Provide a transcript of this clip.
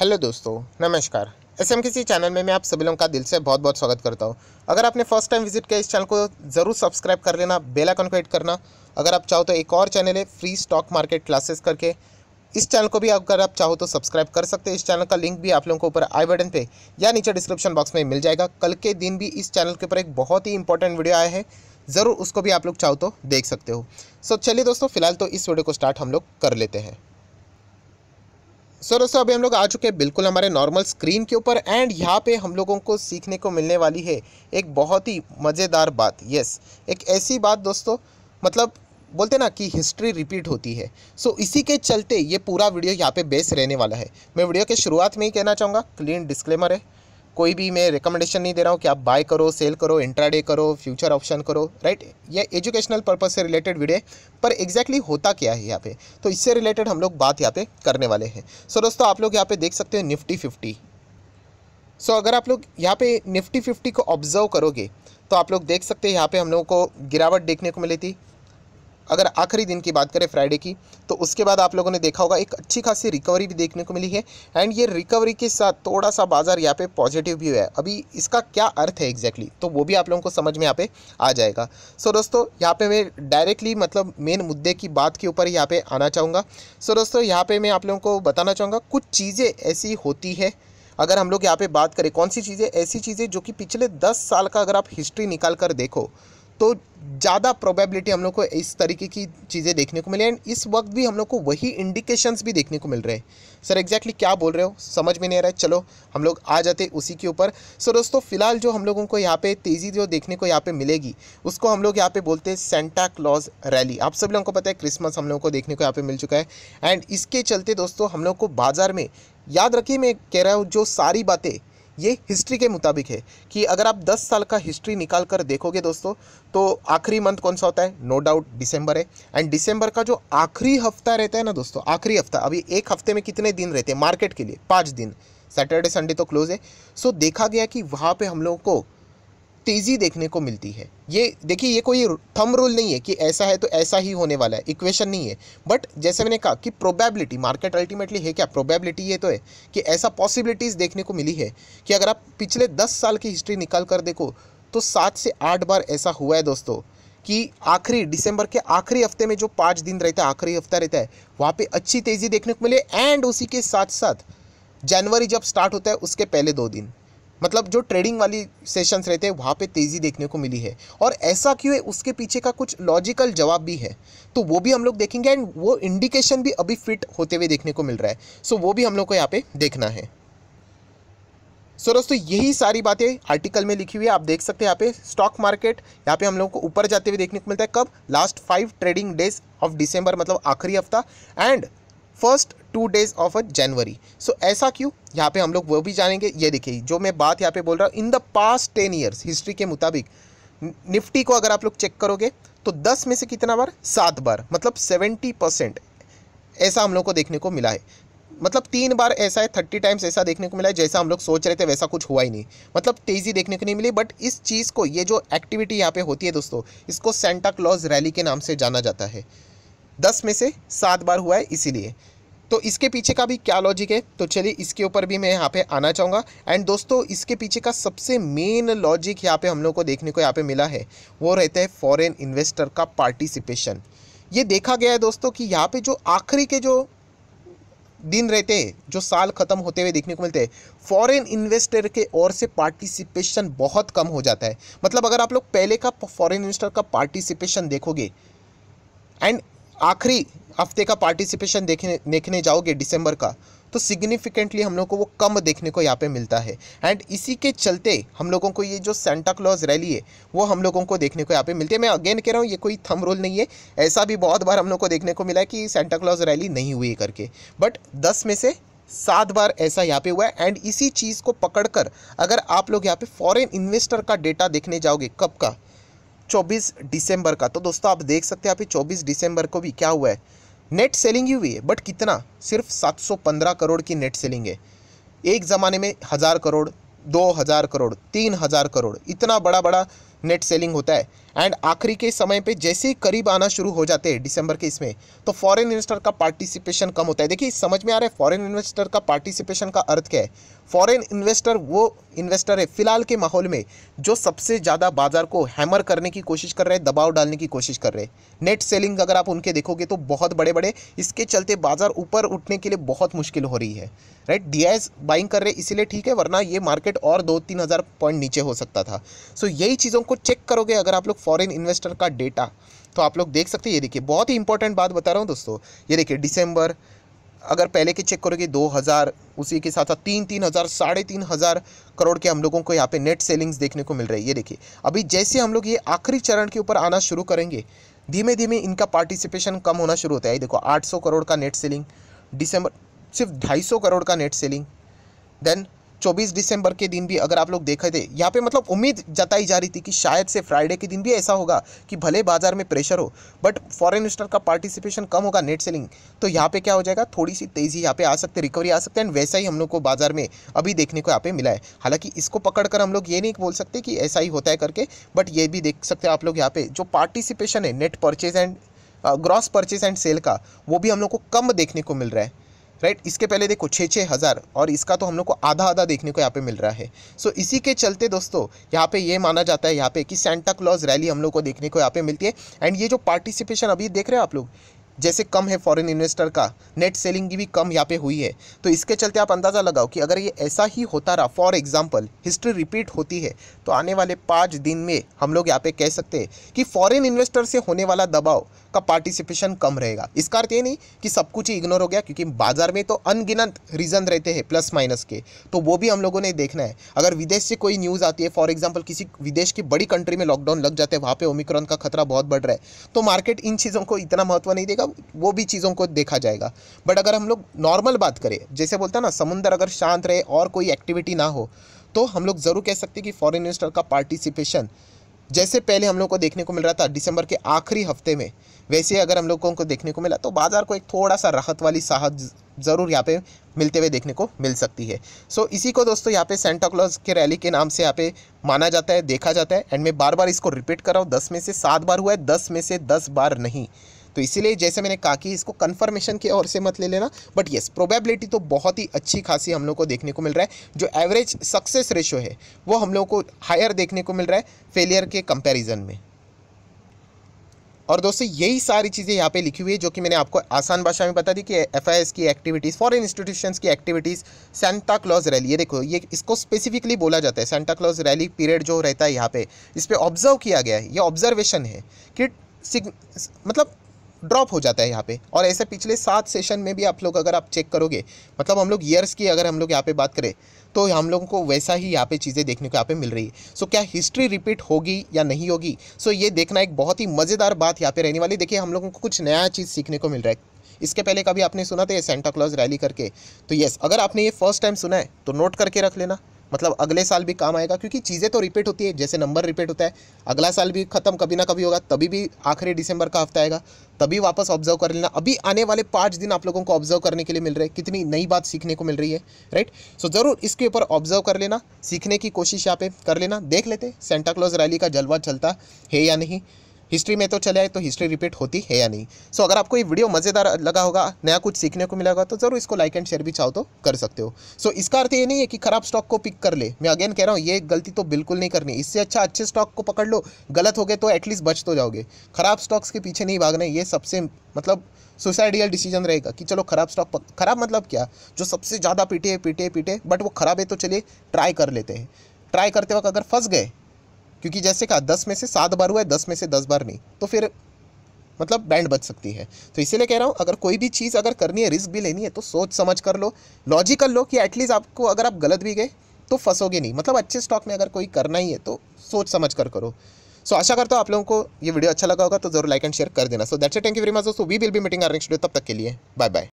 Hello दोस्तों नमस्कार S M किसी चैनल में मैं आप सभी लोगों का दिल से बहुत बहुत स्वागत करता हूँ अगर आपने फर्स्ट टाइम विजिट किया इस चैनल को ज़रूर सब्सक्राइब कर लेना बेल आइकन को हिट करना अगर आप चाहो तो एक और चैनल है फ्री स्टॉक मार्केट क्लासेस करके इस चैनल को भी अगर आप चाहो तो सब्सक्राइब कर सकते हैं इस चैनल का लिंक भी आप लोगों को ऊपर आई बटन पर या नीचे डिस्क्रिप्शन बॉक्स में मिल जाएगा कल के दिन भी इस चैनल के ऊपर एक बहुत ही इंपॉर्टेंट वीडियो आया है ज़रूर उसको भी आप लोग चाहो तो देख सकते हो सो चलिए दोस्तों फिलहाल तो इस वीडियो को स्टार्ट हम लोग कर लेते हैं सो दोस्तों अभी हम लोग आ चुके हैं बिल्कुल हमारे नॉर्मल स्क्रीन के ऊपर एंड यहाँ पे हम लोगों को सीखने को मिलने वाली है एक बहुत ही मज़ेदार बात यस एक ऐसी बात दोस्तों मतलब बोलते ना कि हिस्ट्री रिपीट होती है सो so, इसी के चलते ये पूरा वीडियो यहाँ पे बेस रहने वाला है मैं वीडियो के शुरुआत में ही कहना चाहूँगा क्लीन डिस्क्लेमर है कोई भी मैं रिकमेंडेशन नहीं दे रहा हूँ कि आप बाय करो सेल करो इंट्राडे करो फ्यूचर ऑप्शन करो राइट ये एजुकेशनल पर्पज से रिलेटेड वीडियो है पर एग्जैक्टली exactly होता क्या है यहाँ पे तो इससे रिलेटेड हम लोग बात यहाँ पे करने वाले हैं सो so, दोस्तों आप लोग यहाँ पे देख सकते हो निफ्टी फिफ्टी सो so, अगर आप लोग यहाँ पे निफ्टी फिफ्टी को ऑब्जर्व करोगे तो आप लोग देख सकते हैं यहाँ पे हम लोगों को गिरावट देखने को मिली थी अगर आखिरी दिन की बात करें फ्राइडे की तो उसके बाद आप लोगों ने देखा होगा एक अच्छी खासी रिकवरी भी देखने को मिली है एंड ये रिकवरी के साथ थोड़ा सा बाज़ार यहाँ पे पॉजिटिव भी हुआ है अभी इसका क्या अर्थ है एग्जैक्टली exactly? तो वो भी आप लोगों को समझ में यहाँ पे आ जाएगा सो so, दोस्तों यहाँ पे मैं डायरेक्टली मतलब मेन मुद्दे की बात के ऊपर यहाँ पर आना चाहूँगा सो so, दोस्तों यहाँ पर मैं आप लोगों को बताना चाहूँगा कुछ चीज़ें ऐसी होती है अगर हम लोग यहाँ पर बात करें कौन सी चीज़ें ऐसी चीज़ें जो कि पिछले दस साल का अगर आप हिस्ट्री निकाल कर देखो तो ज़्यादा प्रोबेबिलिटी हम लोग को इस तरीके की चीज़ें देखने को मिले एंड इस वक्त भी हम लोग को वही इंडिकेशंस भी देखने को मिल रहे हैं सर एग्जैक्टली क्या बोल रहे हो समझ में नहीं आ रहा है चलो हम लोग आ जाते उसी के ऊपर सो दोस्तों फिलहाल जो हम लोगों को यहाँ पे तेज़ी जो देखने को यहाँ पे मिलेगी उसको हम लोग यहाँ पे बोलते हैं सेंटा क्लॉज रैली आप सब लोगों को पता है क्रिसमस हम लोगों को देखने को यहाँ पर मिल चुका है एंड इसके चलते दोस्तों हम लोग को बाज़ार में याद रखिए मैं कह रहा हूँ जो सारी बातें ये हिस्ट्री के मुताबिक है कि अगर आप 10 साल का हिस्ट्री निकाल कर देखोगे दोस्तों तो आखिरी मंथ कौन सा होता है नो डाउट दिसंबर है एंड दिसंबर का जो आखिरी हफ्ता रहता है ना दोस्तों आखिरी हफ्ता अभी एक हफ्ते में कितने दिन रहते हैं मार्केट के लिए पाँच दिन सैटरडे संडे तो क्लोज है सो देखा गया कि वहाँ पर हम लोगों को तेज़ी देखने को मिलती है ये देखिए ये कोई थम रूल नहीं है कि ऐसा है तो ऐसा ही होने वाला है इक्वेशन नहीं है बट जैसे मैंने कहा कि प्रोबेबिलिटी मार्केट अल्टीमेटली है क्या प्रोबेबिलिटी ये तो है कि ऐसा पॉसिबिलिटीज़ देखने को मिली है कि अगर आप पिछले दस साल की हिस्ट्री निकाल कर देखो तो सात से आठ बार ऐसा हुआ है दोस्तों कि आखिरी दिसंबर के आखिरी हफ्ते में जो पाँच दिन रहता है आखिरी हफ्ता रहता है वहाँ पे अच्छी तेज़ी देखने को मिले एंड उसी के साथ साथ जनवरी जब स्टार्ट होता है उसके पहले दो दिन मतलब जो ट्रेडिंग वाली सेशंस रहते हैं वहाँ पे तेज़ी देखने को मिली है और ऐसा क्यों है उसके पीछे का कुछ लॉजिकल जवाब भी है तो वो भी हम लोग देखेंगे एंड वो इंडिकेशन भी अभी फिट होते हुए देखने को मिल रहा है सो वो भी हम लोग को यहाँ पे देखना है सो so, दोस्तों यही सारी बातें आर्टिकल में लिखी हुई है आप देख सकते हैं यहाँ पे स्टॉक मार्केट यहाँ पे हम लोग को ऊपर जाते हुए देखने को मिलता है कब last five trading days of December मतलब आखिरी हफ्ता and first two days of a January so ऐसा क्यों यहाँ पे हम लोग वो भी जानेंगे ये देखिए जो मैं बात यहाँ पे बोल रहा हूँ in the past ten years history के मुताबिक निफ्टी को अगर आप लोग चेक करोगे तो दस में से कितना बार सात बार मतलब सेवेंटी परसेंट ऐसा हम लोग को देखने को मिला है मतलब तीन बार ऐसा है थर्टी टाइम्स ऐसा देखने को मिला है जैसा हम लोग सोच रहे थे वैसा कुछ हुआ ही नहीं मतलब तेज़ी देखने को नहीं मिली बट इस चीज़ को ये जो एक्टिविटी यहाँ पे होती है दोस्तों इसको सेंटा क्लॉज रैली के नाम से जाना जाता है दस में से सात बार हुआ है इसीलिए तो इसके पीछे का भी क्या लॉजिक है तो चलिए इसके ऊपर भी मैं यहाँ पे आना चाहूँगा एंड दोस्तों इसके पीछे का सबसे मेन लॉजिक यहाँ पे हम लोग को देखने को यहाँ पे मिला है वो रहता है फॉरेन इन्वेस्टर का पार्टिसिपेशन ये देखा गया है दोस्तों कि यहाँ पे जो आखिरी के जो दिन रहते हैं जो साल ख़त्म होते हुए देखने को मिलते हैं फॉरेन इन्वेस्टर के ओर से पार्टिसिपेशन बहुत कम हो जाता है मतलब अगर आप लोग पहले का फॉरन इन्वेस्टर का पार्टिसिपेशन देखोगे एंड आखिरी हफ्ते का पार्टिसिपेशन देखने देखने जाओगे दिसंबर का तो सिग्निफिकेंटली हम लोग को वो कम देखने को यहाँ पे मिलता है एंड इसी के चलते हम लोगों को ये जो सेंटा क्लॉज रैली है वो हम लोगों को देखने को यहाँ पे मिलती है मैं अगेन कह रहा हूँ ये कोई थम रोल नहीं है ऐसा भी बहुत बार हम लोग को देखने को मिला है कि सेंटा क्लॉज रैली नहीं हुई करके बट दस में से सात बार ऐसा यहाँ पे हुआ है एंड इसी चीज़ को कर अगर आप लोग यहाँ पर फॉरन इन्वेस्टर का डेटा देखने जाओगे कब का 24 दिसंबर का तो दोस्तों आप देख सकते हैं आप चौबीस दिसंबर को भी क्या हुआ है नेट सेलिंग ही हुई है बट कितना सिर्फ 715 करोड़ की नेट सेलिंग है एक ज़माने में हज़ार करोड़ दो हज़ार करोड़ तीन हज़ार करोड़ इतना बड़ा बड़ा नेट सेलिंग होता है एंड आखिरी के समय पे जैसे ही करीब आना शुरू हो जाते हैं दिसंबर के इसमें तो फॉरेन इन्वेस्टर का पार्टिसिपेशन कम होता है देखिए समझ में आ रहा है फॉरेन इन्वेस्टर का पार्टिसिपेशन का अर्थ क्या है फॉरेन इन्वेस्टर वो इन्वेस्टर है फिलहाल के माहौल में जो सबसे ज़्यादा बाजार को हैमर करने की कोशिश कर रहे हैं दबाव डालने की कोशिश कर रहे हैं नेट सेलिंग अगर आप उनके देखोगे तो बहुत बड़े बड़े इसके चलते बाजार ऊपर उठने के लिए बहुत मुश्किल हो रही है राइट डी बाइंग कर रहे इसीलिए ठीक है वरना ये मार्केट और दो तीन हज़ार पॉइंट नीचे हो सकता था सो यही चीज़ों को चेक करोगे अगर आप लोग फॉरेन इन्वेस्टर का डेटा तो आप लोग देख सकते हैं ये देखिए बहुत ही इंपॉर्टेंट बात बता रहा हूँ दोस्तों ये देखिए दिसंबर अगर पहले की चेक करोगे दो हज़ार उसी के साथ साथ तीन तीन हज़ार साढ़े तीन हज़ार करोड़ के हम लोगों को यहाँ पे नेट सेलिंग्स देखने को मिल रही है ये देखिए अभी जैसे हम लोग ये आखिरी चरण के ऊपर आना शुरू करेंगे धीमे धीमे इनका पार्टिसिपेशन कम होना शुरू होता है ये देखो आठ करोड़ का नेट सेलिंग डिसम्बर सिर्फ ढाई करोड़ का नेट सेलिंग देन चौबीस दिसंबर के दिन भी अगर आप लोग देखे थे यहाँ पे मतलब उम्मीद जताई जा रही थी कि शायद से फ्राइडे के दिन भी ऐसा होगा कि भले बाजार में प्रेशर हो बट फॉरन इन्वेस्टर का पार्टिसिपेशन कम होगा नेट सेलिंग तो यहाँ पे क्या हो जाएगा थोड़ी सी तेज़ी यहाँ पे आ सकते रिकवरी आ सकते हैं एंड वैसा ही हम लोग को बाजार में अभी देखने को यहाँ पे मिला है हालांकि इसको पकड़कर हम लोग ये नहीं बोल सकते कि ऐसा ही होता है करके बट ये भी देख सकते हैं आप लोग यहाँ पे जो पार्टिसिपेशन है net purchase and gross purchase and sale का वो भी हम लोग को कम देखने को मिल रहा है राइट इसके पहले देखो छः छः हज़ार और इसका तो हम लोग को आधा आधा देखने को यहाँ पे मिल रहा है सो so, इसी के चलते दोस्तों यहाँ पे ये माना जाता है यहाँ पे कि सेंटा क्लॉज रैली हम लोग को देखने को यहाँ पे मिलती है एंड ये जो पार्टिसिपेशन अभी देख रहे हो आप लोग जैसे कम है फॉरेन इन्वेस्टर का नेट सेलिंग की भी कम यहाँ पे हुई है तो इसके चलते आप अंदाज़ा लगाओ कि अगर ये ऐसा ही होता रहा फॉर एग्जांपल हिस्ट्री रिपीट होती है तो आने वाले पाँच दिन में हम लोग यहाँ पे कह सकते हैं कि फॉरेन इन्वेस्टर से होने वाला दबाव का पार्टिसिपेशन कम रहेगा इसका अर्थ ये नहीं कि सब कुछ ही इग्नोर हो गया क्योंकि बाजार में तो अनगिनत रीज़न रहते हैं प्लस माइनस के तो वो भी हम लोगों ने देखना है अगर विदेश से कोई न्यूज़ आती है फॉर एग्जाम्पल किसी विदेश की बड़ी कंट्री में लॉकडाउन लग जाते हैं वहाँ पर ओमिक्रॉन का खतरा बहुत बढ़ रहा है तो मार्केट इन चीज़ों को इतना महत्व नहीं देगा मतलब वो भी चीज़ों को देखा जाएगा बट अगर हम लोग नॉर्मल बात करें जैसे बोलते हैं ना समुंदर अगर शांत रहे और कोई एक्टिविटी ना हो तो हम लोग ज़रूर कह सकते हैं कि फॉरेन मिनिस्टर का पार्टिसिपेशन जैसे पहले हम लोग को देखने को मिल रहा था दिसंबर के आखिरी हफ्ते में वैसे अगर हम लोगों को देखने को मिला तो बाज़ार को एक थोड़ा सा राहत वाली साहत ज़रूर यहाँ पे मिलते हुए देखने को मिल सकती है सो so, इसी को दोस्तों यहाँ पे सेंटा क्लॉज के रैली के नाम से यहाँ पे माना जाता है देखा जाता है एंड मैं बार बार इसको रिपीट कर रहा हूँ दस में से सात बार हुआ है दस में से दस बार नहीं तो इसीलिए जैसे मैंने कहा कि इसको कन्फर्मेशन की ओर से मत ले लेना बट येस प्रोबेबिलिटी तो बहुत ही अच्छी खासी हम लोग को देखने को मिल रहा है जो एवरेज सक्सेस रेशो है वो हम लोग को हायर देखने को मिल रहा है फेलियर के कंपेरिजन में और दोस्तों यही सारी चीज़ें यहाँ पे लिखी हुई है जो कि मैंने आपको आसान भाषा में बता दी कि एफ की एक्टिविटीज़ फॉरेन इंस्टीट्यूशंस की एक्टिविटीज़ सेंटा क्लॉज रैली ये देखो ये इसको स्पेसिफिकली बोला जाता है सेंटा क्लॉज रैली पीरियड जो रहता है यहाँ पे इस पर ऑब्जर्व किया गया है ये ऑब्जर्वेशन है कि मतलब ड्रॉप हो जाता है यहाँ पे और ऐसे पिछले सात सेशन में भी आप लोग अगर आप चेक करोगे मतलब हम लोग ईयर्स की अगर हम लोग यहाँ पे बात करें तो हम लोगों को वैसा ही यहाँ पे चीज़ें देखने को यहाँ पे मिल रही है सो so, क्या हिस्ट्री रिपीट होगी या नहीं होगी सो so, ये देखना एक बहुत ही मज़ेदार बात यहाँ पर रहने वाली देखिए हम लोगों को कुछ नया चीज़ सीखने को मिल रहा है इसके पहले कभी आपने सुना था ये सेंटा क्लॉज रैली करके तो यस अगर आपने ये फर्स्ट टाइम सुना है तो नोट करके रख लेना मतलब अगले साल भी काम आएगा क्योंकि चीज़ें तो रिपीट होती है जैसे नंबर रिपीट होता है अगला साल भी ख़त्म कभी ना कभी होगा तभी भी आखिरी दिसंबर का हफ्ता आएगा तभी वापस ऑब्जर्व कर लेना अभी आने वाले पाँच दिन आप लोगों को ऑब्जर्व करने के लिए मिल रहे हैं कितनी नई बात सीखने को मिल रही है राइट सो ज़रूर इसके ऊपर ऑब्जर्व कर लेना सीखने की कोशिश यहाँ पे कर लेना देख लेते सेंटा क्लोज रैली का जलवा चलता है या नहीं हिस्ट्री में तो चले आए तो हिस्ट्री रिपीट होती है या नहीं सो अगर आपको ये वीडियो मज़ेदार लगा होगा नया कुछ सीखने को मिला होगा तो ज़रूर इसको लाइक एंड शेयर भी चाहो तो कर सकते हो सो इसका अर्थ ये नहीं है कि खराब स्टॉक को पिक कर ले मैं अगेन कह रहा हूँ ये गलती तो बिल्कुल नहीं करनी इससे अच्छा अच्छे स्टॉक को पकड़ लो गलत हो गए तो एटलीस्ट बच तो जाओगे खराब स्टॉक्स के पीछे नहीं भागना ये सबसे मतलब सुसाइडियल डिसीजन रहेगा कि चलो खराब स्टॉक खराब मतलब क्या जो सबसे ज़्यादा पीटे पीटे पीटे बट वो खराब है तो चलिए ट्राई कर लेते हैं ट्राई करते वक्त अगर फंस गए क्योंकि जैसे कहा दस में से सात बार हुआ है दस में से दस बार नहीं तो फिर मतलब बैंड बच सकती है तो इसीलिए कह रहा हूँ अगर कोई भी चीज़ अगर करनी है रिस्क भी लेनी है तो सोच समझ कर लो लॉजिकल लो कि एटलीस्ट आपको अगर आप गलत भी गए तो फंसोगे नहीं मतलब अच्छे स्टॉक में अगर कोई करना ही है तो सोच समझ कर करो सो so, आशा करता हूँ आप लोगों को ये वीडियो अच्छा लगा होगा तो जरूर लाइक एंड शेयर कर देना so that's thank you very much दोस्तों we will be meeting our next video तब तक के लिए बाय बाय